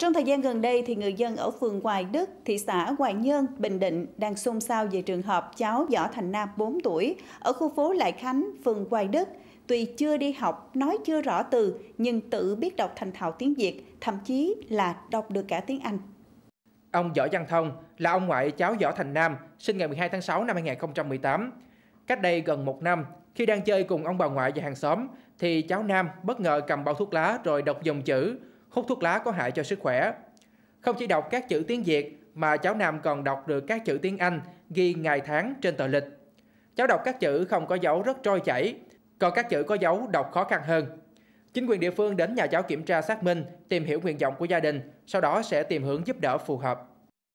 Trong thời gian gần đây, thì người dân ở phường Hoài Đức, thị xã Hoài Nhơn, Bình Định đang xôn xao về trường hợp cháu Võ Thành Nam 4 tuổi ở khu phố Lại Khánh, phường Hoài Đức. Tuy chưa đi học, nói chưa rõ từ, nhưng tự biết đọc thành thạo tiếng Việt, thậm chí là đọc được cả tiếng Anh. Ông Võ Văn Thông là ông ngoại cháu Võ Thành Nam, sinh ngày 12 tháng 6 năm 2018. Cách đây gần một năm, khi đang chơi cùng ông bà ngoại và hàng xóm, thì cháu Nam bất ngờ cầm bao thuốc lá rồi đọc dòng chữ hút thuốc lá có hại cho sức khỏe. Không chỉ đọc các chữ tiếng Việt mà cháu Nam còn đọc được các chữ tiếng Anh ghi ngày tháng trên tờ lịch. Cháu đọc các chữ không có dấu rất trôi chảy, còn các chữ có dấu đọc khó khăn hơn. Chính quyền địa phương đến nhà cháu kiểm tra xác minh, tìm hiểu nguyện vọng của gia đình, sau đó sẽ tìm hướng giúp đỡ phù hợp.